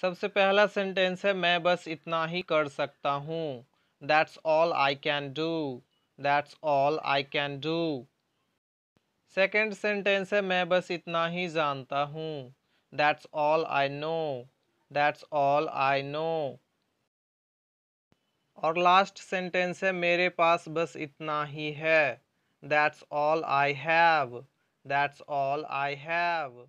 सबसे पहला सेंटेंस है मैं बस इतना ही कर सकता हूँ that's all I can do that's all I can do second sentence है मैं बस इतना ही जानता हूँ that's all I know that's all I know और लास्ट सेंटेंस है मेरे पास बस इतना ही है that's all I have that's all I have